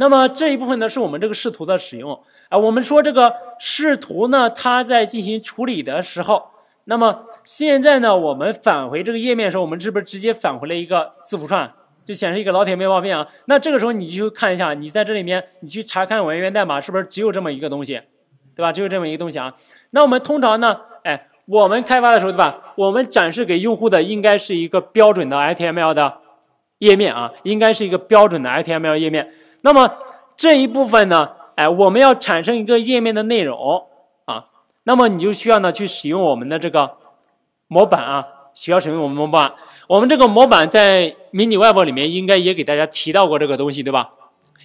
那么这一部分呢，是我们这个视图的使用啊。我们说这个视图呢，它在进行处理的时候，那么现在呢，我们返回这个页面的时候，我们是不是直接返回了一个字符串，就显示一个老铁面包片啊？那这个时候你就看一下，你在这里面你去查看文页源代码，是不是只有这么一个东西，对吧？只有这么一个东西啊。那我们通常呢，哎，我们开发的时候，对吧？我们展示给用户的应该是一个标准的 HTML 的页面啊，应该是一个标准的 HTML 页面。那么这一部分呢，哎，我们要产生一个页面的内容啊，那么你就需要呢去使用我们的这个模板啊，需要使用我们模板。我们这个模板在迷你外部里面应该也给大家提到过这个东西对吧？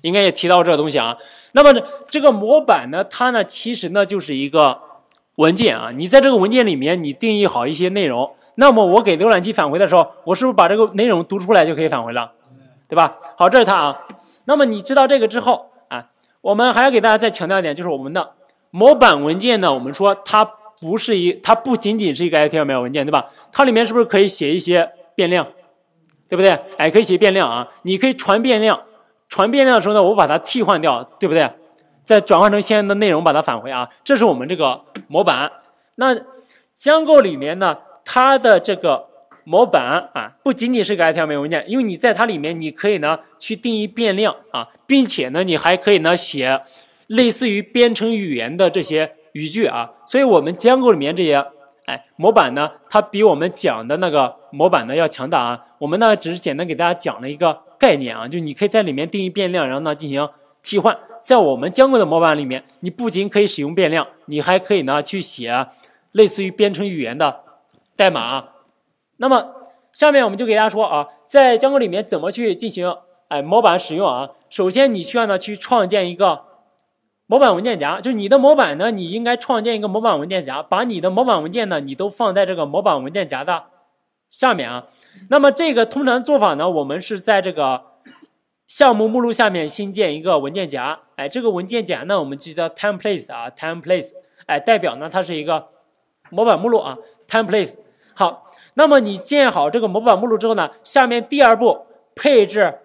应该也提到这个东西啊。那么这个模板呢，它呢其实呢就是一个文件啊，你在这个文件里面你定义好一些内容，那么我给浏览器返回的时候，我是不是把这个内容读出来就可以返回了，对吧？好，这是它啊。那么你知道这个之后啊，我们还要给大家再强调一点，就是我们的模板文件呢，我们说它不是一，它不仅仅是一个 HTML 文件，对吧？它里面是不是可以写一些变量，对不对？哎，可以写变量啊，你可以传变量，传变量的时候呢，我把它替换掉，对不对？再转换成相应的内容，把它返回啊，这是我们这个模板。那将购里面呢，它的这个。模板啊，不仅仅是个 HTML 文件，因为你在它里面你可以呢去定义变量啊，并且呢你还可以呢写类似于编程语言的这些语句啊。所以我们监控里面这些哎模板呢，它比我们讲的那个模板呢要强大啊。我们呢只是简单给大家讲了一个概念啊，就你可以在里面定义变量，然后呢进行替换。在我们监控的模板里面，你不仅可以使用变量，你还可以呢去写类似于编程语言的代码。那么下面我们就给大家说啊，在 d j a 里面怎么去进行哎模板使用啊？首先你需要呢去创建一个模板文件夹，就是你的模板呢，你应该创建一个模板文件夹，把你的模板文件呢，你都放在这个模板文件夹的下面啊。那么这个通常做法呢，我们是在这个项目目录下面新建一个文件夹，哎，这个文件夹呢，我们就叫 templates 啊，templates，哎，代表呢它是一个模板目录啊，templates。好。那么你建好这个模板目录之后呢？下面第二步配置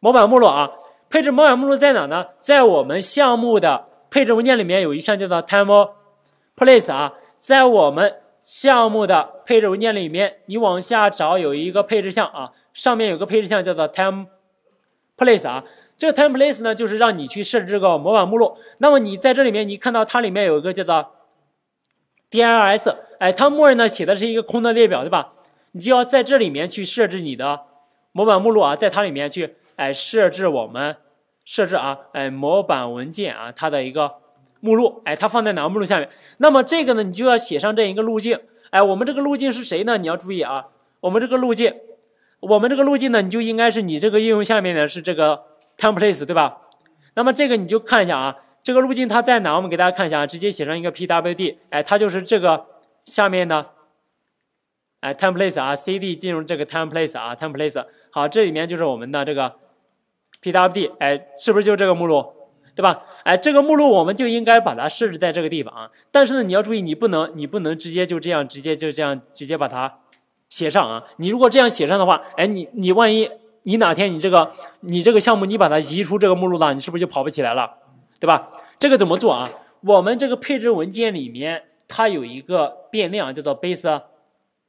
模板目录啊，配置模板目录在哪呢？在我们项目的配置文件里面有一项叫做 t i m e place 啊，在我们项目的配置文件里面，你往下找有一个配置项啊，上面有个配置项叫做 t i m e place 啊，这个 t i m e place 呢就是让你去设置这个模板目录。那么你在这里面，你看到它里面有一个叫做 d l s 哎，它默认呢写的是一个空的列表，对吧？你就要在这里面去设置你的模板目录啊，在它里面去哎设置我们设置啊哎模板文件啊它的一个目录哎，它放在哪个目录下面？那么这个呢，你就要写上这一个路径哎，我们这个路径是谁呢？你要注意啊，我们这个路径，我们这个路径呢，你就应该是你这个应用下面的是这个 templates 对吧？那么这个你就看一下啊。这个路径它在哪？我们给大家看一下啊，直接写上一个 pwd，哎，它就是这个下面的，哎，templates 啊，cd 进入这个 templates 啊，templates，好，这里面就是我们的这个 pwd，哎，是不是就这个目录，对吧？哎，这个目录我们就应该把它设置在这个地方啊。但是呢，你要注意，你不能，你不能直接就这样，直接就这样，直接把它写上啊。你如果这样写上的话，哎，你你万一你哪天你这个你这个项目你把它移出这个目录了，你是不是就跑不起来了？对吧？这个怎么做啊？我们这个配置文件里面，它有一个变量叫做 base，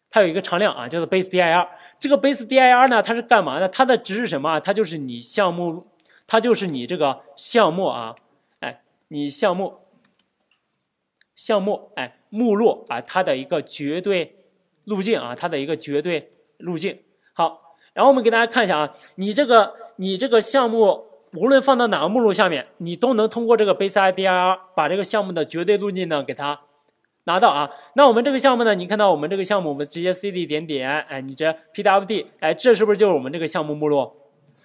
它有一个常量啊，叫做 base_dir。这个 base_dir 呢，它是干嘛的？它的值是什么啊？它就是你项目，它就是你这个项目啊，哎，你项目项目哎，目录啊，它的一个绝对路径啊，它的一个绝对路径。好，然后我们给大家看一下啊，你这个你这个项目。无论放到哪个目录下面，你都能通过这个 base dir 把这个项目的绝对路径呢给它拿到啊。那我们这个项目呢，你看到我们这个项目，我们直接 cd 点点，哎，你这 pwd，哎，这是不是就是我们这个项目目录，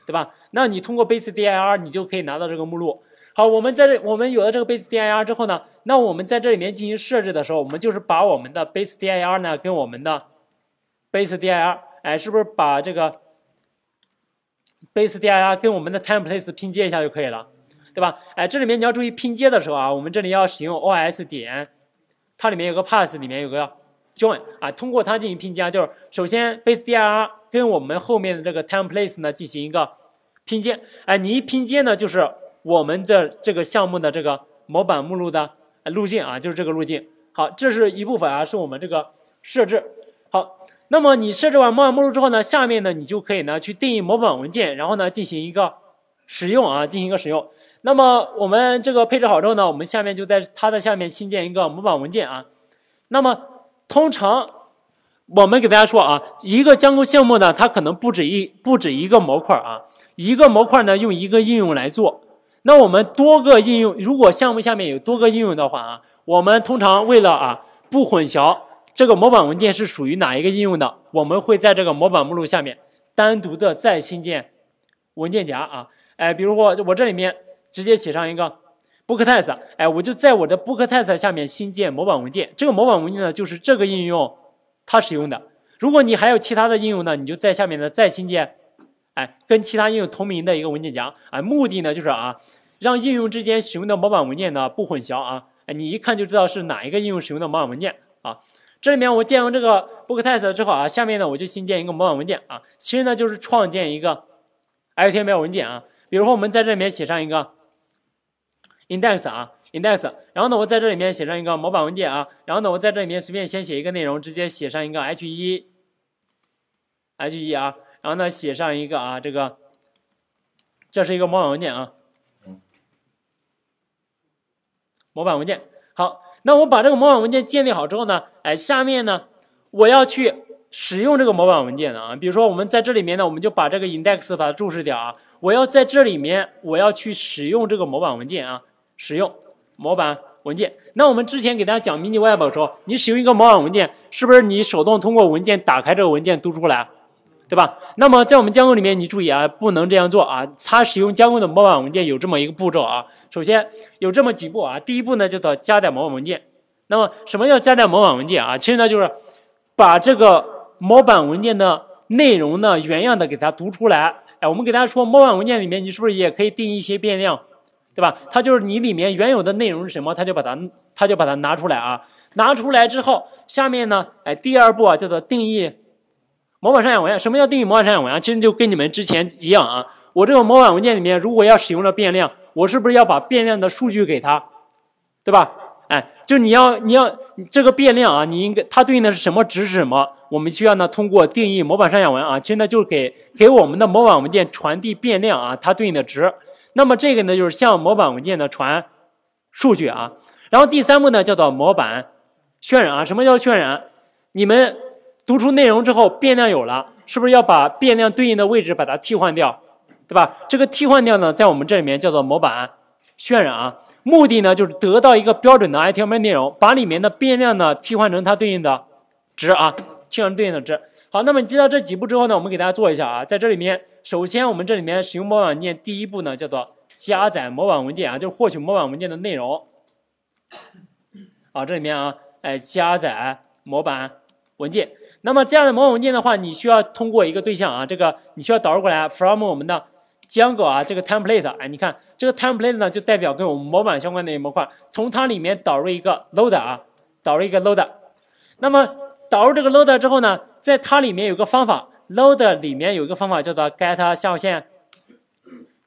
对吧？那你通过 base dir，你就可以拿到这个目录。好，我们在这，我们有了这个 base dir 之后呢，那我们在这里面进行设置的时候，我们就是把我们的 base dir 呢跟我们的 base dir，哎，是不是把这个？base_dir 跟我们的 template 拼接一下就可以了，对吧？哎，这里面你要注意拼接的时候啊，我们这里要使用 os 点，它里面有个 p a s s 里面有个 join 啊，通过它进行拼接，就是首先 base_dir 跟我们后面的这个 template 呢进行一个拼接，哎，你一拼接呢，就是我们这这个项目的这个模板目录的路径啊，就是这个路径。好，这是一部分啊，是我们这个设置。那么你设置完模板目录之后呢？下面呢你就可以呢去定义模板文件，然后呢进行一个使用啊，进行一个使用。那么我们这个配置好之后呢，我们下面就在它的下面新建一个模板文件啊。那么通常我们给大家说啊，一个项目呢，它可能不止一不止一个模块啊，一个模块呢用一个应用来做。那我们多个应用，如果项目下面有多个应用的话啊，我们通常为了啊不混淆。这个模板文件是属于哪一个应用的？我们会在这个模板目录下面单独的再新建文件夹啊，哎，比如说我这里面直接写上一个 booktest，哎，我就在我的 booktest 下面新建模板文件。这个模板文件呢，就是这个应用它使用的。如果你还有其他的应用呢，你就在下面呢再新建，哎，跟其他应用同名的一个文件夹啊。目的呢就是啊，让应用之间使用的模板文件呢不混淆啊，哎，你一看就知道是哪一个应用使用的模板文件啊。这里面我建完这个 booktest 之后啊，下面呢我就新建一个模板文件啊，其实呢就是创建一个 HTML 文件啊。比如说我们在这里面写上一个 index 啊 index，然后呢我在这里面写上一个模板文件啊，然后呢我在这里面随便先写一个内容，直接写上一个 H1 H1 啊，然后呢写上一个啊这个，这是一个模板文件啊，模板文件好。那我把这个模板文件建立好之后呢，哎，下面呢，我要去使用这个模板文件的啊。比如说我们在这里面呢，我们就把这个 index 把它注释掉啊。我要在这里面，我要去使用这个模板文件啊，使用模板文件。那我们之前给大家讲 m i n i w e b 的时候，你使用一个模板文件，是不是你手动通过文件打开这个文件读出来？对吧？那么在我们监控里面，你注意啊，不能这样做啊。它使用监控的模板文件有这么一个步骤啊。首先有这么几步啊。第一步呢叫做加载模板文件。那么什么叫加载模板文件啊？其实呢就是把这个模板文件的内容呢原样的给它读出来。哎，我们给大家说模板文件里面你是不是也可以定义一些变量？对吧？它就是你里面原有的内容是什么，它就把它它就把它拿出来啊。拿出来之后，下面呢，哎，第二步啊叫做定义。模板上下文件，什么叫定义模板上下文件？其实就跟你们之前一样啊。我这个模板文件里面，如果要使用了变量，我是不是要把变量的数据给它，对吧？哎，就你要你要这个变量啊，你应该它对应的是什么值是什么？我们需要呢通过定义模板上下文啊，其实呢就给给我们的模板文件传递变量啊，它对应的值。那么这个呢，就是向模板文件的传数据啊。然后第三步呢，叫做模板渲染啊。什么叫渲染？你们？读出内容之后，变量有了，是不是要把变量对应的位置把它替换掉，对吧？这个替换掉呢，在我们这里面叫做模板渲染啊。目的呢，就是得到一个标准的 HTML 内容，把里面的变量呢替换成它对应的值啊，替换成对应的值。好，那么接到这几步之后呢，我们给大家做一下啊，在这里面，首先我们这里面使用模板文件，第一步呢叫做加载模板文件啊，就是获取模板文件的内容啊，这里面啊，哎，加载模板文件。那么这样的模板件的话，你需要通过一个对象啊，这个你需要导入过来，from 我们的 Django 啊，这个 template，哎，你看这个 template 呢，就代表跟我们模板相关的一模块，从它里面导入一个 loader 啊，导入一个 loader。那么导入这个 loader 之后呢，在它里面有个方法，loader 里面有一个方法叫做 get 下划线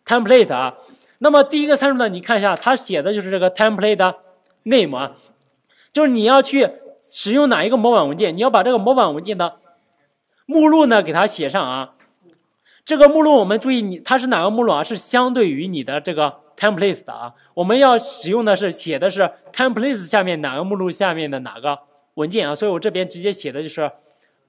template 啊。那么第一个参数呢，你看一下，它写的就是这个 template 的 name，啊，就是你要去。使用哪一个模板文件？你要把这个模板文件的目录呢，给它写上啊。这个目录我们注意，你它是哪个目录啊？是相对于你的这个 templates 的啊。我们要使用的是写的是 templates 下面哪个目录下面的哪个文件啊？所以我这边直接写的就是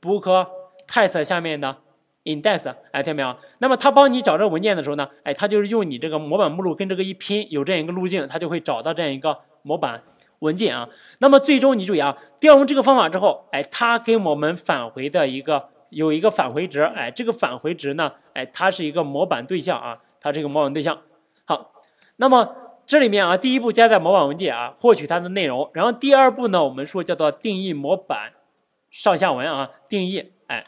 book test 下面的 index，哎，听见没有？那么它帮你找这个文件的时候呢，哎，它就是用你这个模板目录跟这个一拼，有这样一个路径，它就会找到这样一个模板。文件啊，那么最终你注意啊，调用这个方法之后，哎，它给我们返回的一个有一个返回值，哎，这个返回值呢，哎，它是一个模板对象啊，它是一个模板对象。好，那么这里面啊，第一步加载模板文件啊，获取它的内容，然后第二步呢，我们说叫做定义模板上下文啊，定义，哎，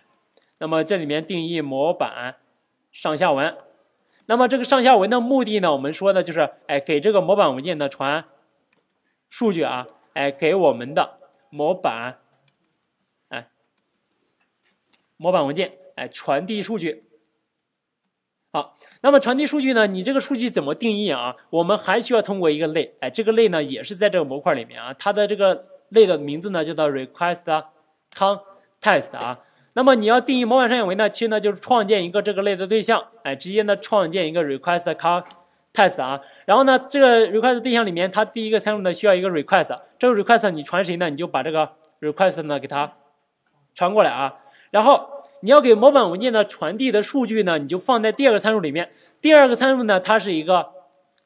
那么这里面定义模板上下文，那么这个上下文的目的呢，我们说的就是，哎，给这个模板文件的传。数据啊，哎，给我们的模板，哎，模板文件，哎，传递数据。好，那么传递数据呢？你这个数据怎么定义啊？我们还需要通过一个类，哎，这个类呢也是在这个模块里面啊。它的这个类的名字呢叫做 Request Context 啊。那么你要定义模板上下文呢，其实呢就是创建一个这个类的对象，哎，直接呢创建一个 Request Context。t e s t 啊，然后呢，这个 request 对象里面，它第一个参数呢需要一个 request，这个 request 你传谁呢？你就把这个 request 呢给它传过来啊。然后你要给模板文件呢传递的数据呢，你就放在第二个参数里面。第二个参数呢，它是一个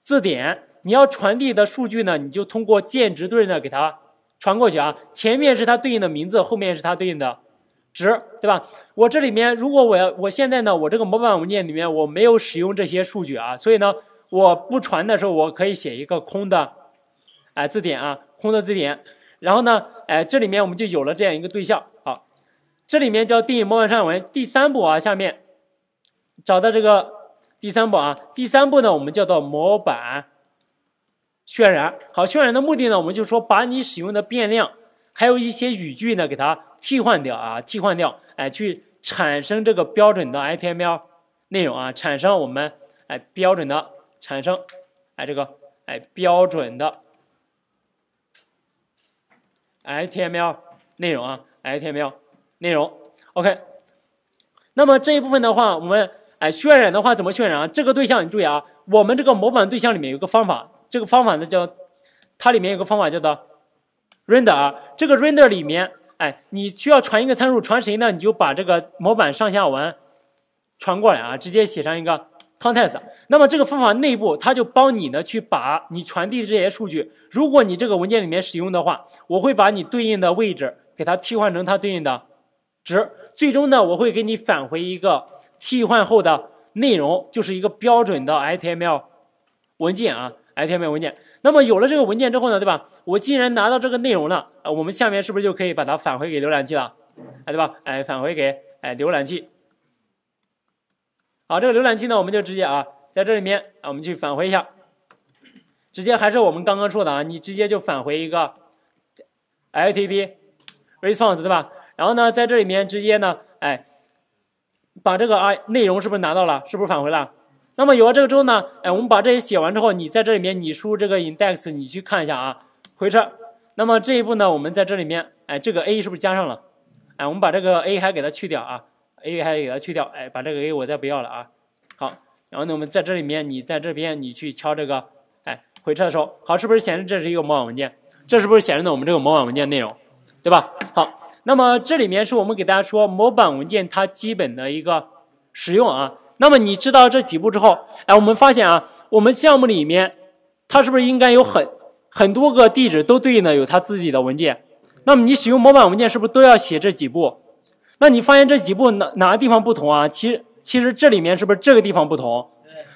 字典，你要传递的数据呢，你就通过键值对呢给它传过去啊。前面是它对应的名字，后面是它对应的值，对吧？我这里面如果我要我现在呢，我这个模板文件里面我没有使用这些数据啊，所以呢。我不传的时候，我可以写一个空的，哎，字典啊，空的字典。然后呢，哎，这里面我们就有了这样一个对象啊。这里面叫定义模板上文。第三步啊，下面找到这个第三步啊。第三步呢，我们叫做模板渲染。好，渲染的目的呢，我们就说把你使用的变量，还有一些语句呢，给它替换掉啊，替换掉，哎，去产生这个标准的 HTML 内容啊，产生我们哎标准的。产生，哎这个哎标准的 h TML 内容啊 h TML 内容 OK。那么这一部分的话，我们哎渲染的话怎么渲染啊？这个对象你注意啊，我们这个模板对象里面有个方法，这个方法呢叫它里面有个方法叫做 render。这个 render 里面哎，你需要传一个参数，传谁呢？你就把这个模板上下文传过来啊，直接写上一个。context，那么这个方法内部，它就帮你呢去把你传递这些数据。如果你这个文件里面使用的话，我会把你对应的位置给它替换成它对应的值。最终呢，我会给你返回一个替换后的内容，就是一个标准的 HTML 文件啊，HTML 文件。那么有了这个文件之后呢，对吧？我既然拿到这个内容了，我们下面是不是就可以把它返回给浏览器了？哎，对吧？哎，返回给哎浏览器。好，这个浏览器呢，我们就直接啊，在这里面啊，我们去返回一下，直接还是我们刚刚说的啊，你直接就返回一个 HTTP response 对吧？然后呢，在这里面直接呢，哎，把这个啊内容是不是拿到了？是不是返回了？那么有了这个之后呢，哎，我们把这些写完之后，你在这里面你输入这个 index，你去看一下啊，回车。那么这一步呢，我们在这里面，哎，这个 a 是不是加上了？哎，我们把这个 a 还给它去掉啊。A 还给它去掉，哎，把这个 A 我再不要了啊。好，然后呢，我们在这里面，你在这边你去敲这个，哎，回车的时候，好，是不是显示这是一个模板文件？这是不是显示的我们这个模板文件内容，对吧？好，那么这里面是我们给大家说模板文件它基本的一个使用啊。那么你知道这几步之后，哎，我们发现啊，我们项目里面它是不是应该有很很多个地址都对应的有它自己的文件？那么你使用模板文件是不是都要写这几步？那你发现这几步哪哪个地方不同啊？其实其实这里面是不是这个地方不同？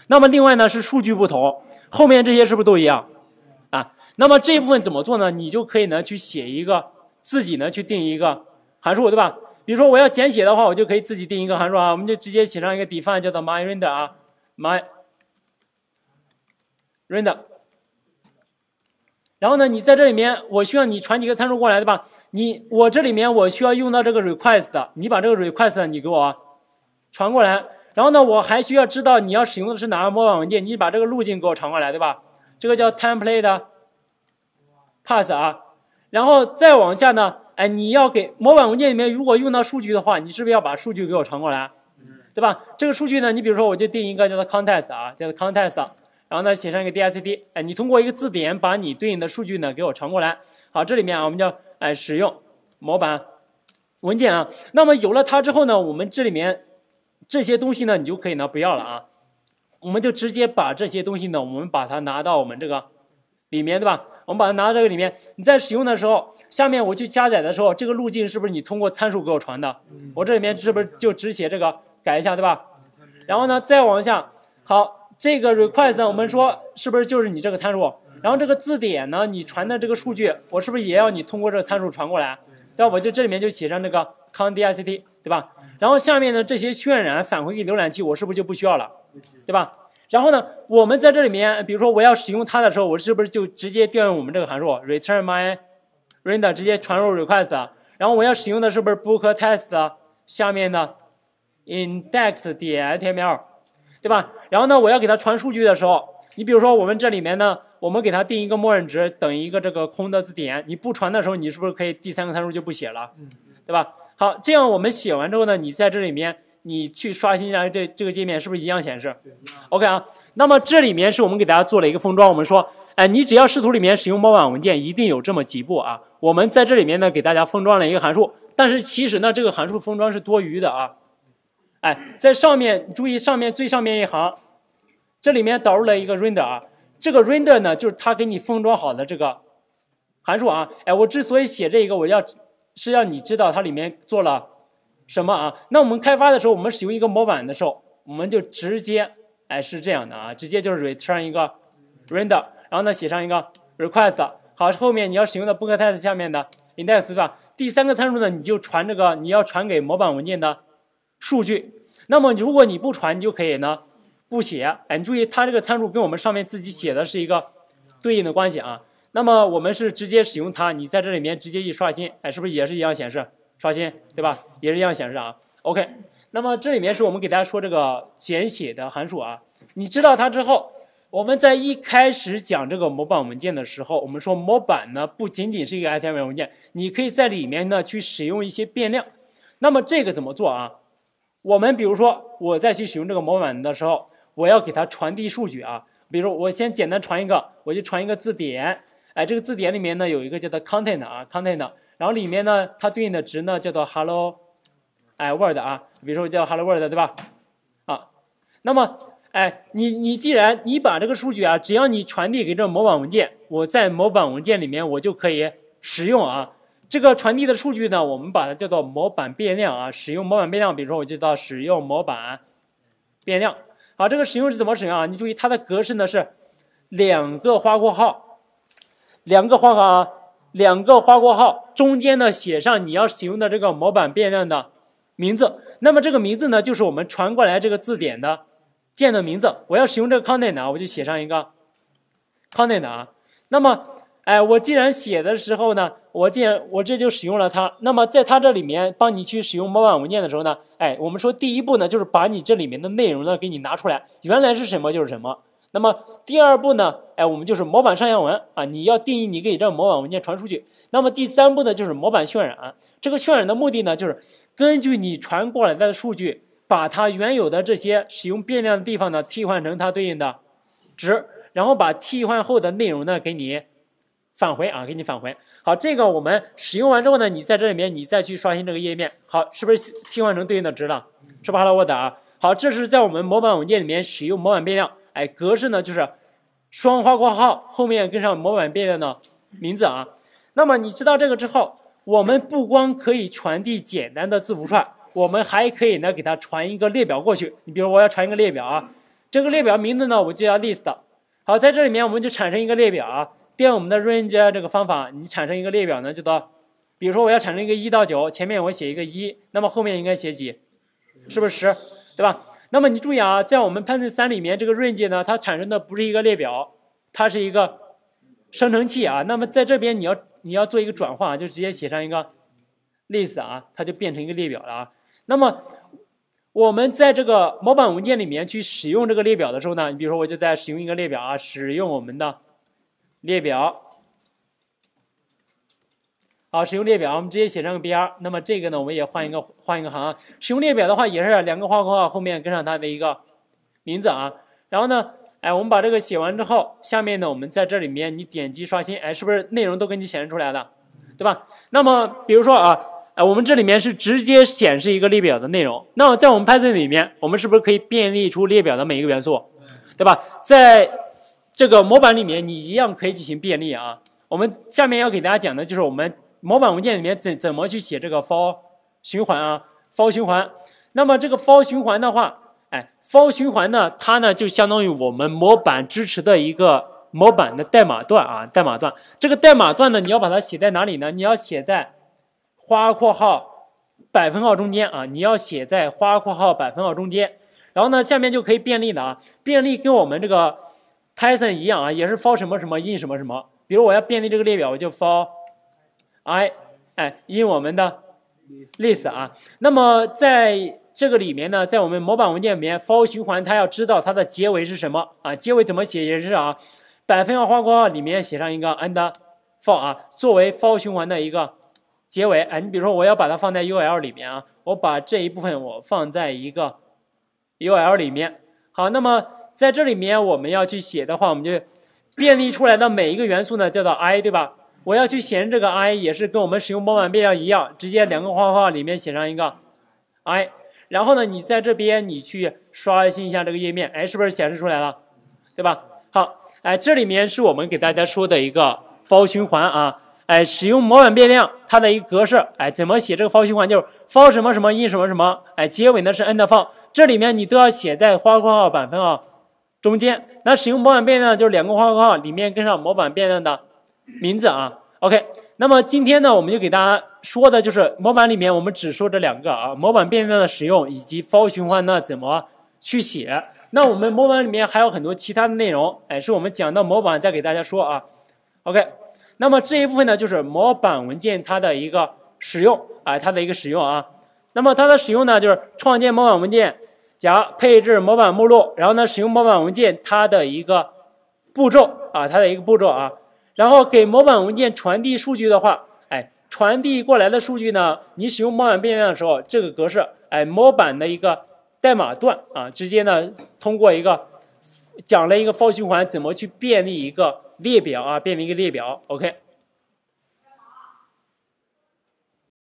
那么另外呢是数据不同，后面这些是不是都一样？啊。那么这一部分怎么做呢？你就可以呢去写一个自己呢去定一个函数，对吧？比如说我要简写的话，我就可以自己定一个函数啊，我们就直接写上一个 def i n e 叫做 myrender 啊，myrender。然后呢，你在这里面，我需要你传几个参数过来对吧？你我这里面我需要用到这个 request 的，你把这个 request 你给我传过来。然后呢，我还需要知道你要使用的是哪个模板文件，你把这个路径给我传过来，对吧？这个叫 template 的 p a s s 啊。然后再往下呢，哎，你要给模板文件里面如果用到数据的话，你是不是要把数据给我传过来？对吧？这个数据呢，你比如说我就定一个叫做 context 啊，叫做 context。然后呢，写上一个 DICP，哎，你通过一个字典把你对应的数据呢给我传过来。好，这里面啊，我们叫哎使用模板文件啊。那么有了它之后呢，我们这里面这些东西呢，你就可以呢不要了啊。我们就直接把这些东西呢，我们把它拿到我们这个里面，对吧？我们把它拿到这个里面。你在使用的时候，下面我去加载的时候，这个路径是不是你通过参数给我传的？我这里面是不是就只写这个改一下，对吧？然后呢，再往下，好。这个 request 我们说是不是就是你这个参数？然后这个字典呢，你传的这个数据，我是不是也要你通过这个参数传过来？对我就这里面就写上那个 c o n dict，对吧？然后下面的这些渲染返回给浏览器，我是不是就不需要了？对吧？然后呢，我们在这里面，比如说我要使用它的时候，我是不是就直接调用我们这个函数 return my render，直接传入 request，然后我要使用的是不是 book test 下面的 index 点 html？对吧？然后呢，我要给它传数据的时候，你比如说我们这里面呢，我们给它定一个默认值，等一个这个空的字典。你不传的时候，你是不是可以第三个参数就不写了？对吧？好，这样我们写完之后呢，你在这里面你去刷新一下这这个界面，是不是一样显示？对，OK 啊。那么这里面是我们给大家做了一个封装，我们说，哎，你只要视图里面使用模板文件，一定有这么几步啊。我们在这里面呢给大家封装了一个函数，但是其实呢这个函数封装是多余的啊。哎，在上面注意上面最上面一行，这里面导入了一个 render 啊，这个 render 呢就是它给你封装好的这个函数啊。哎，我之所以写这一个，我要是让你知道它里面做了什么啊。那我们开发的时候，我们使用一个模板的时候，我们就直接哎是这样的啊，直接就是 return 一个 render，然后呢写上一个 request。好，后面你要使用的 booktest 下面的 index 对吧？第三个参数呢，你就传这个你要传给模板文件的。数据，那么如果你不传，你就可以呢，不写。哎，你注意它这个参数跟我们上面自己写的是一个对应的关系啊。那么我们是直接使用它，你在这里面直接一刷新，哎，是不是也是一样显示？刷新，对吧？也是一样显示啊。OK，那么这里面是我们给大家说这个简写的函数啊。你知道它之后，我们在一开始讲这个模板文件的时候，我们说模板呢不仅仅是一个 HTML 文件，你可以在里面呢去使用一些变量。那么这个怎么做啊？我们比如说，我再去使用这个模板的时候，我要给它传递数据啊。比如说，我先简单传一个，我就传一个字典。哎，这个字典里面呢有一个叫做 content 啊 content，然后里面呢它对应的值呢叫做 hello，哎 word 啊。比如说叫 hello word 对吧？啊，那么哎你你既然你把这个数据啊，只要你传递给这个模板文件，我在模板文件里面我就可以使用啊。这个传递的数据呢，我们把它叫做模板变量啊。使用模板变量，比如说，我就叫使用模板变量。好，这个使用是怎么使用啊？你注意它的格式呢是两个花括号，两个花括号，两个花括号，中间呢写上你要使用的这个模板变量的名字。那么这个名字呢，就是我们传过来这个字典的键的名字。我要使用这个 content 啊，我就写上一个 content 啊。那么，哎，我既然写的时候呢。我既然我这就使用了它，那么在它这里面帮你去使用模板文件的时候呢，哎，我们说第一步呢就是把你这里面的内容呢给你拿出来，原来是什么就是什么。那么第二步呢，哎，我们就是模板上下文啊，你要定义你给这模板文件传出去。那么第三步呢就是模板渲染，这个渲染的目的呢就是根据你传过来的数据，把它原有的这些使用变量的地方呢替换成它对应的值，然后把替换后的内容呢给你。返回啊，给你返回。好，这个我们使用完之后呢，你在这里面你再去刷新这个页面。好，是不是替换成对应的值了？是吧 Hello World 啊？好，这是在我们模板文件里面使用模板变量。哎，格式呢就是双花括号后面跟上模板变量的名字啊。那么你知道这个之后，我们不光可以传递简单的字符串，我们还可以呢给它传一个列表过去。你比如我要传一个列表啊，这个列表名字呢我就叫 list。好，在这里面我们就产生一个列表啊。用我们的 range 这个方法，你产生一个列表呢，就到，比如说我要产生一个一到九，前面我写一个一，那么后面应该写几？是不是十？对吧？那么你注意啊，在我们 Python 三里面，这个 range 呢，它产生的不是一个列表，它是一个生成器啊。那么在这边你要你要做一个转换就直接写上一个 list 啊，它就变成一个列表了啊。那么我们在这个模板文件里面去使用这个列表的时候呢，你比如说我就在使用一个列表啊，使用我们的。列表，好，使用列表，我们直接写上个 br。那么这个呢，我们也换一个换一个行。使用列表的话，也是两个花括号后面跟上它的一个名字啊。然后呢，哎，我们把这个写完之后，下面呢，我们在这里面你点击刷新，哎，是不是内容都给你显示出来了，对吧？那么比如说啊，哎，我们这里面是直接显示一个列表的内容。那么在我们 Python 里面，我们是不是可以便利出列表的每一个元素，对吧？在这个模板里面你一样可以进行便利啊。我们下面要给大家讲的就是我们模板文件里面怎怎么去写这个 for 循环啊，for 循环。那么这个 for 循环的话，哎，for 循环呢，它呢就相当于我们模板支持的一个模板的代码段啊，代码段。这个代码段呢，你要把它写在哪里呢？你要写在花括号百分号中间啊，你要写在花括号百分号中间。然后呢，下面就可以便利的啊，便利跟我们这个。Python 一样啊，也是 for 什么什么 in 什么什么。比如我要遍历这个列表，我就 for i，哎，in 我们的 list 啊。那么在这个里面呢，在我们模板文件里面，for 循环它要知道它的结尾是什么啊？结尾怎么写也是啊，百分号花括号里面写上一个 n d for 啊，作为 for 循环的一个结尾。哎，你比如说我要把它放在 ul 里面啊，我把这一部分我放在一个 ul 里面。好，那么。在这里面，我们要去写的话，我们就便利出来的每一个元素呢，叫做 i，对吧？我要去显示这个 i，也是跟我们使用模板变量一样，直接两个花画里面写上一个 i。然后呢，你在这边你去刷新一下这个页面，哎，是不是显示出来了？对吧？好，哎，这里面是我们给大家说的一个 for 循环啊，哎，使用模板变量它的一个格式，哎，怎么写这个 for 循环就是 for 什么什么一什么什么，哎，结尾呢是 n 的 for，这里面你都要写在花括号板分啊。中间，那使用模板变量就是两个花括号里面跟上模板变量的名字啊。OK，那么今天呢，我们就给大家说的就是模板里面我们只说这两个啊，模板变量的使用以及 for 循环呢怎么去写。那我们模板里面还有很多其他的内容，哎，是我们讲到模板再给大家说啊。OK，那么这一部分呢就是模板文件它的一个使用啊，它的一个使用啊。那么它的使用呢就是创建模板文件。如配置模板目录，然后呢，使用模板文件它的一个步骤啊，它的一个步骤啊，然后给模板文件传递数据的话，哎，传递过来的数据呢，你使用模板变量的时候，这个格式，哎，模板的一个代码段啊，直接呢通过一个讲了一个 for 循环怎么去便利一个列表啊，便利一个列表，OK。